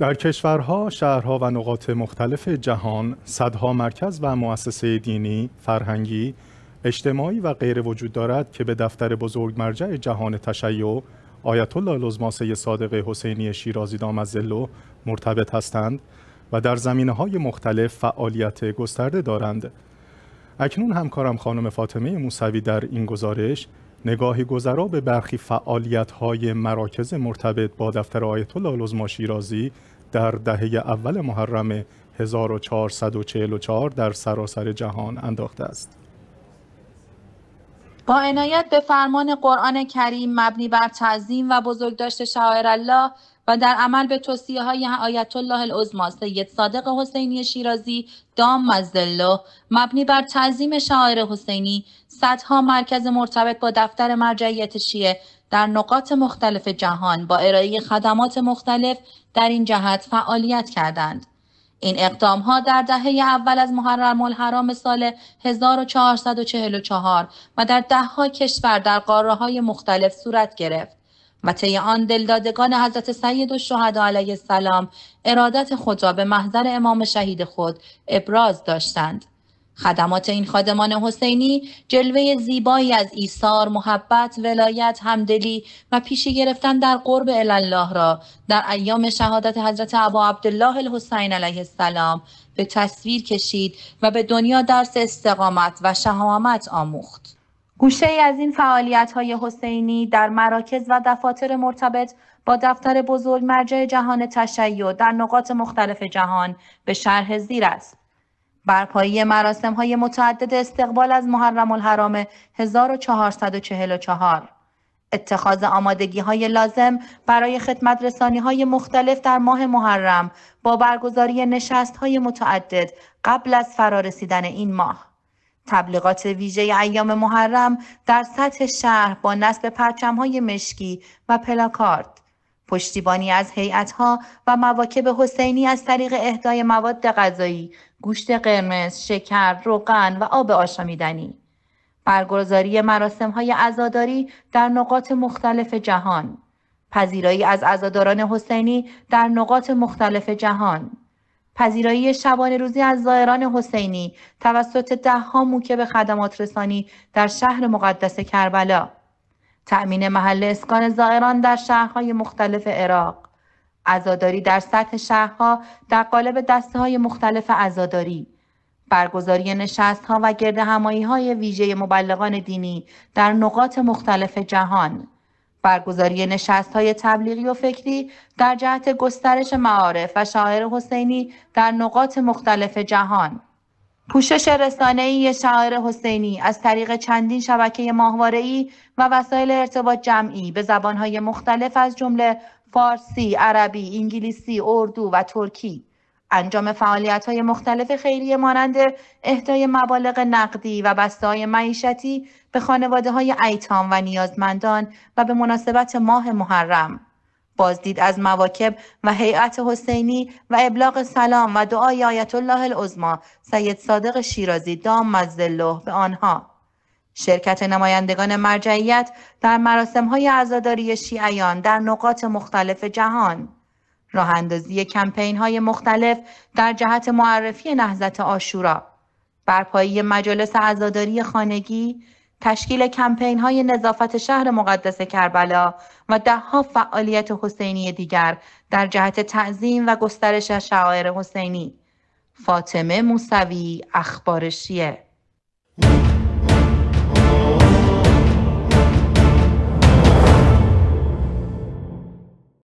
در کشورها، شهرها و نقاط مختلف جهان صدها مرکز و مؤسسه دینی، فرهنگی، اجتماعی و غیر وجود دارد که به دفتر بزرگ مرجع جهان تشیع آیت الله لزماسه صادق حسینی شیرازی دامزلو مرتبط هستند و در زمینه های مختلف فعالیت گسترده دارند. اکنون همکارم خانم فاطمه موسوی در این گزارش نگاهی گذرا به برخی فعالیت های مراکز مرتبط با دفتر آیت الله العظما شیرازی در دهه اول محرم 1444 در سراسر جهان انداخته است. با عنایت به فرمان قرآن کریم مبنی بر تعظیم و بزرگداشت شاعر الله و در عمل به توصیه های آیت الله العظما سید صادق حسینی شیرازی دام مزدله مبنی بر تعظیم شاعر حسینی صدها مرکز مرتبط با دفتر مرجعیت شیعه در نقاط مختلف جهان با ارائه خدمات مختلف در این جهت فعالیت کردند این اقدام ها در دهه اول از محرم الحرام سال 1444 و در دهها کشور در قاره های مختلف صورت گرفت و طی آن دلدادگان حضرت سید و علیه السلام ارادت خود را به محضر امام شهید خود ابراز داشتند. خدمات این خادمان حسینی جلوه زیبایی از ایثار، محبت، ولایت، همدلی و پیشی گرفتن در قرب الله را در ایام شهادت حضرت عبا عبدالله الحسین علیه السلام به تصویر کشید و به دنیا درس استقامت و شهامت آموخت. گوشه ای از این فعالیت های حسینی در مراکز و دفاتر مرتبط با دفتر بزرگ مرجع جهان تشیع در نقاط مختلف جهان به شرح زیر است. برپایی مراسم های متعدد استقبال از محرم الحرام 1444 اتخاذ آمادگی های لازم برای خدمت رسانی های مختلف در ماه محرم با برگزاری نشست های متعدد قبل از فرارسیدن این ماه تبلیغات ویژه ایام محرم در سطح شهر با نصب پرچم های مشکی و پلاکارد پشتیبانی از هیئت‌ها و مواکب حسینی از طریق اهدای مواد غذایی، گوشت قرمز، شکر، روغن و آب آشامیدنی. برگزاری های عزاداری در نقاط مختلف جهان. پذیرایی از عزاداران حسینی در نقاط مختلف جهان. پذیرایی شبانه روزی از زائران حسینی توسط دهها موکب خدمات رسانی در شهر مقدس کربلا تأمین محل اسکان زائران در شهرهای مختلف عراق عزاداری در سطح شهرها در قالب دسته های مختلف عزاداری برگزاری نشست ها و گرد همایی های ویژه مبلغان دینی در نقاط مختلف جهان برگزاری نشست های تبلیغی و فکری در جهت گسترش معارف و شاعر حسینی در نقاط مختلف جهان پوشش ای شاعر حسینی از طریق چندین شبکه ای و وسایل ارتباط جمعی به های مختلف از جمله فارسی، عربی، انگلیسی، اردو و ترکی انجام های مختلف خیلی مانند اهدای مبالغ نقدی و های معیشتی به خانواده های ایتام و نیازمندان و به مناسبت ماه محرم بازدید از مواکب و هیئت حسینی و ابلاغ سلام و دعای آیت الله العظما سید صادق شیرازی دام مزله به آنها شرکت نمایندگان مرجعیت در مراسم های عزاداری شیعیان در نقاط مختلف جهان راه اندازی کمپین های مختلف در جهت معرفی نهضت آشورا برپایی مجالس عزاداری خانگی تشکیل کمپین های نظافت شهر مقدس کربلا و دهها فعالیت حسینی دیگر در جهت تعظیم و گسترش شعائر حسینی فاطمه موسوی اخبار